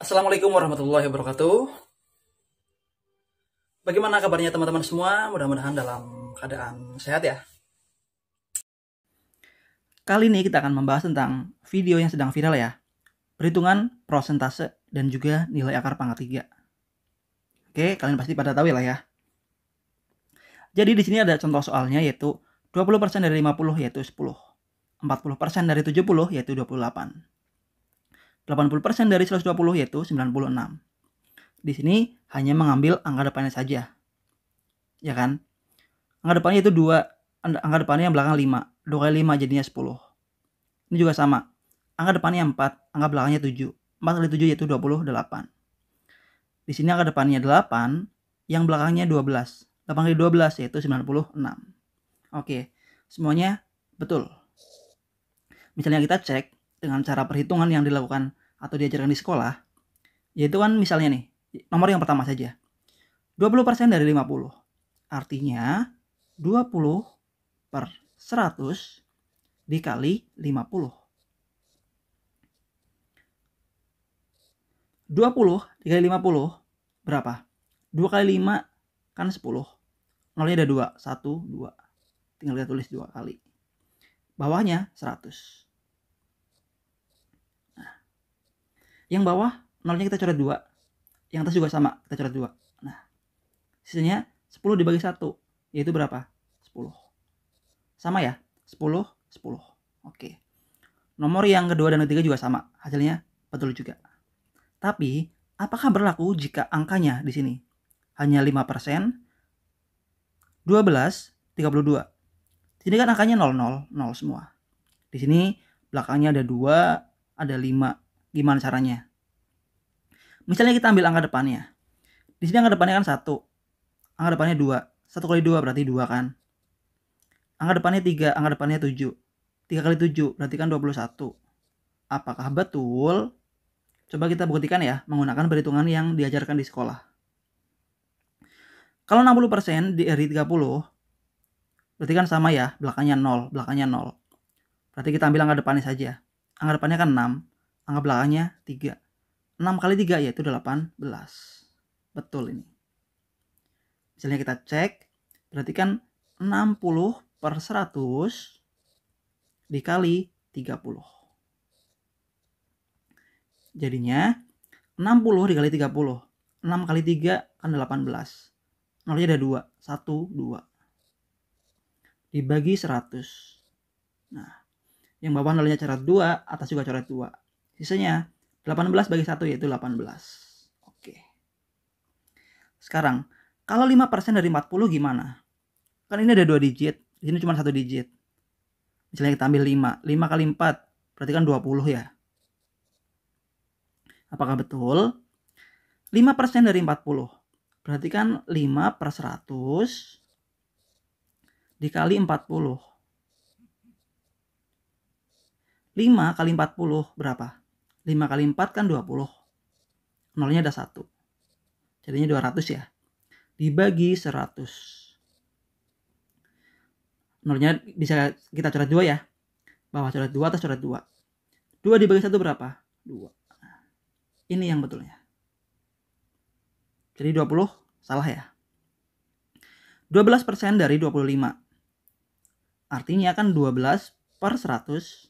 Assalamualaikum warahmatullahi wabarakatuh. Bagaimana kabarnya teman-teman semua? Mudah-mudahan dalam keadaan sehat ya. Kali ini kita akan membahas tentang video yang sedang viral ya. Perhitungan prosentase dan juga nilai akar pangkat 3. Oke, kalian pasti pada tahu ya lah ya. Jadi di sini ada contoh soalnya yaitu 20% dari 50 yaitu 10. 40% dari 70 yaitu 28. 80% dari 120 yaitu 96. Di sini hanya mengambil angka depannya saja. Ya kan? Angka depannya itu 2, angka depannya yang belakang 5. 2 kali 5 jadinya 10. Ini juga sama. Angka depannya 4, angka belakangnya 7. 4 kali 7 yaitu 28. Di sini angka depannya 8, yang belakangnya 12. 8 kali 12 yaitu 96. Oke, semuanya betul. Misalnya kita cek dengan cara perhitungan yang dilakukan atau diajarkan di sekolah, yaitu kan misalnya nih, nomor yang pertama saja. 20% dari 50. Artinya 20 per 100 dikali 50. 20 dikali 50 berapa? 2 kali 5 kan 10. Nolnya ada 2, 1, 2. Tinggal kita tulis 2 kali. Bawahnya 100. Yang bawah nolnya kita coret dua. Yang atas juga sama, kita coret dua. Nah, sisanya 10 dibagi satu, yaitu berapa? 10. Sama ya? 10, 10. Oke. Nomor yang kedua dan ketiga juga sama. Hasilnya betul juga. Tapi, apakah berlaku jika angkanya di sini hanya 5%, persen 12, 32. Sini kan angkanya 0, 0, 0 semua. Di sini belakangnya ada 2, ada 5, Gimana caranya? Misalnya kita ambil angka depannya. Di sini angka depannya kan satu, angka depannya dua, satu kali dua berarti dua kan. Angka depannya tiga, angka depannya tujuh, tiga kali tujuh berarti kan dua puluh satu, Apakah betul? Coba kita buktikan ya menggunakan perhitungan yang diajarkan di sekolah. Kalau 60% di RI 30 berarti kan sama ya, belakangnya 0, belakangnya 0. Berarti kita ambil angka depannya saja. Angka depannya kan 6 angka belakangnya 3. 6 kali 3 yaitu 18. Betul ini. Misalnya kita cek, berarti kan 60 per 100 dikali 30. Jadinya 60 dikali 30. 6 kali 3 kan 18. Nolnya ada 2. 1, 2. Dibagi 100. Nah, yang bawah nolnya coret 2, atas juga coret 2. Sisanya 18 bagi 1 yaitu 18. Oke. Sekarang, kalau 5% dari 40 gimana? Kan ini ada 2 digit, di sini cuma 1 digit. Misalnya kita ambil 5, 5 kali 4 berarti kan 20 ya. Apakah betul? 5% dari 40. Berarti kan 5 per 100 dikali 40. 5 kali 40 berapa? 5 kali 4 kan 20. Nolnya ada 1. Jadinya 200 ya. Dibagi 100. Nolnya bisa kita coret 2 ya. Bawah coret 2, atas coret 2. 2 dibagi 1 berapa? 2. Ini yang betulnya. Jadi 20 salah ya. 12% dari 25. Artinya kan 12 per 100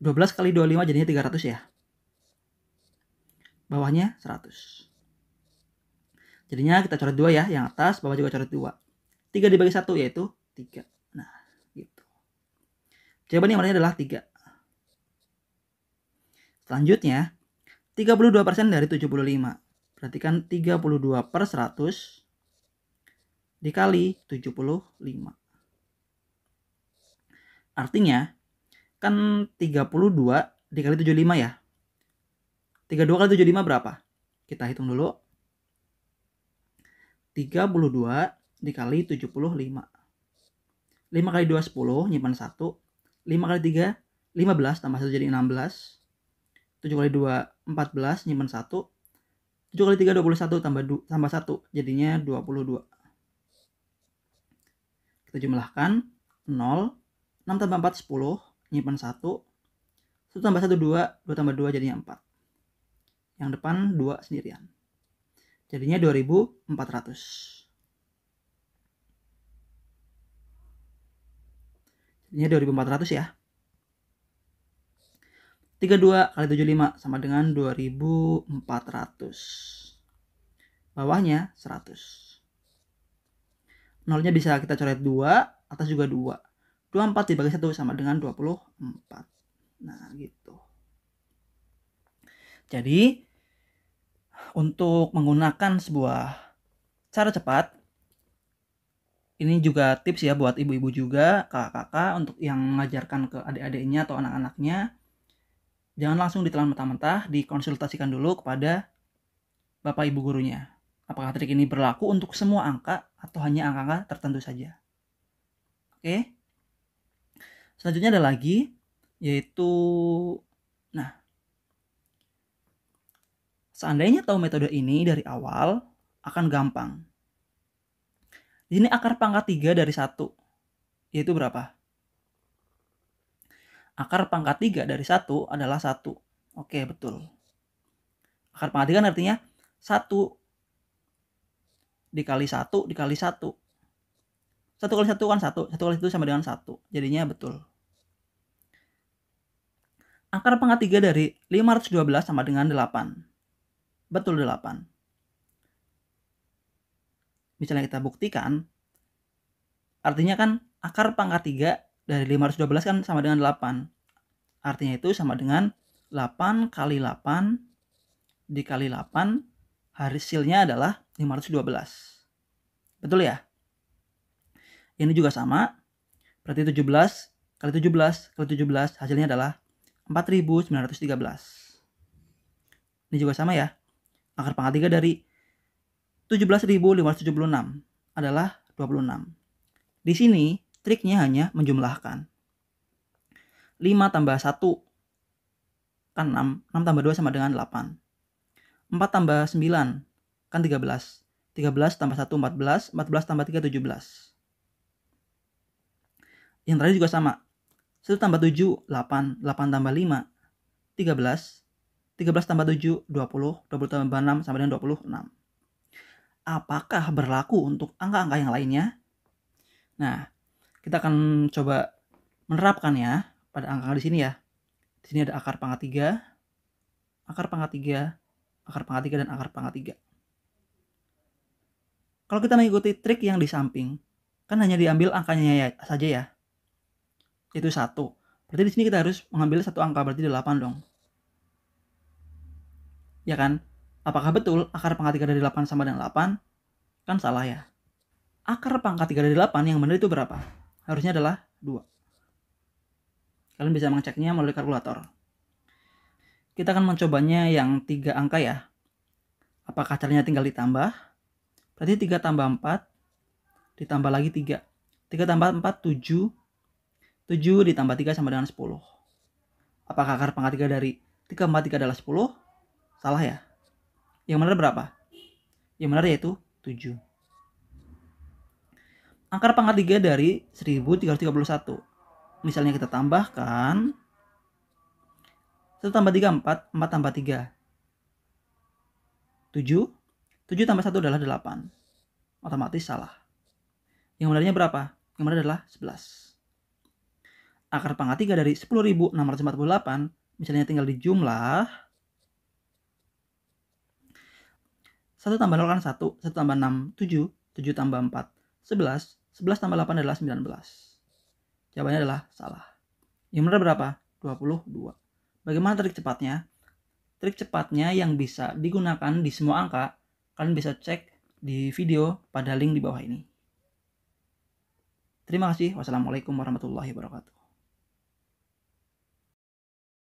12 kali 25 jadinya 300 ya. Bawahnya 100. Jadinya kita coret 2 ya, yang atas, bawah juga coret 2. 3 dibagi 1 yaitu 3. Nah, gitu. Jawaban yang adalah 3. Selanjutnya, 32% dari 75. Berarti kan 32 per 100 dikali 75. Artinya, kan 32 dikali 75 ya. 32 kali 75 berapa? Kita hitung dulu. 32 dikali 75. 5 kali 2 10, nyimpan 1. 5 kali 3 15 tambah 1 jadi 16. 7 kali 2 14 nyimpan 1. 7 kali 3 21 tambah 2, tambah 1 jadinya 22. Kita jumlahkan 0 6 tambah 4 10 nyimpan 1. 1 tambah 1 2, 2 tambah 2 jadinya 4. Yang depan 2 sendirian. Jadinya 2400. Jadinya 2400 ya. 32 kali 75 sama dengan 2400. Bawahnya 100. Nolnya bisa kita coret 2, atas juga 2. 24 dibagi 1 sama dengan 24. Nah, gitu. Jadi, untuk menggunakan sebuah cara cepat, ini juga tips ya buat ibu-ibu juga, kakak-kakak, untuk yang mengajarkan ke adik-adiknya atau anak-anaknya, jangan langsung ditelan mentah-mentah, dikonsultasikan dulu kepada bapak ibu gurunya. Apakah trik ini berlaku untuk semua angka atau hanya angka-angka tertentu saja? Oke. Okay? Selanjutnya ada lagi yaitu nah seandainya tahu metode ini dari awal akan gampang. Di sini akar pangkat 3 dari 1 yaitu berapa? Akar pangkat 3 dari 1 adalah 1. Oke, betul. Akar pangkat 3 kan artinya 1 dikali 1 dikali 1. 1 kali 1 kan 1, 1 kali 1 sama dengan 1. Jadinya betul. Akar pangkat 3 dari 512 sama dengan 8. Betul 8. Misalnya kita buktikan, artinya kan akar pangkat 3 dari 512 kan sama dengan 8. Artinya itu sama dengan 8 kali 8 dikali 8 hasilnya adalah 512. Betul ya? Ini juga sama. Berarti 17 kali 17 kali 17 hasilnya adalah 4913. Ini juga sama ya. Akar pangkat 3 dari 17.576 adalah 26. Di sini triknya hanya menjumlahkan. 5 tambah 1 kan 6, 6 tambah 2 sama dengan 8. 4 tambah 9 kan 13. 13 tambah 1 14, 14 tambah 3 17. Yang tadi juga sama, 1 tambah 7, 8. 8 tambah 5, 13. 13 tambah 7, 20. 20 tambah 6, sama dengan 26. Apakah berlaku untuk angka-angka yang lainnya? Nah, kita akan coba menerapkan ya pada angka di sini ya. Di sini ada akar pangkat 3, akar pangkat 3, akar pangkat 3, dan akar pangkat 3. Kalau kita mengikuti trik yang di samping, kan hanya diambil angkanya ya saja ya itu satu berarti di sini kita harus mengambil satu angka berarti 8 dong ya kan apakah betul akar pangkat 3 dari 8 sama dengan 8 kan salah ya akar pangkat 3 dari 8 yang benar itu berapa harusnya adalah 2 kalian bisa mengeceknya melalui kalkulator kita akan mencobanya yang tiga angka ya apakah caranya tinggal ditambah berarti 3 tambah 4 ditambah lagi 3 3 tambah 4 7 7 ditambah 3 sama dengan 10. Apakah akar pangkat 3 dari 3 tambah 3 adalah 10? Salah ya? Yang benar berapa? Yang benar yaitu 7. Akar pangkat 3 dari 1331. Misalnya kita tambahkan 1 tambah 3 4, 4 tambah 3 7. 7 tambah 1 adalah 8. Otomatis salah. Yang benarnya berapa? Yang benar adalah 11 akar pangkat 3 dari 10.648 misalnya tinggal di jumlah 1 tambah 0 kan 1, 1 tambah 6, 7, 7 tambah 4, 11, 11 tambah 8 adalah 19. Jawabannya adalah salah. Yang benar berapa? 22. Bagaimana trik cepatnya? Trik cepatnya yang bisa digunakan di semua angka, kalian bisa cek di video pada link di bawah ini. Terima kasih. Wassalamualaikum warahmatullahi wabarakatuh.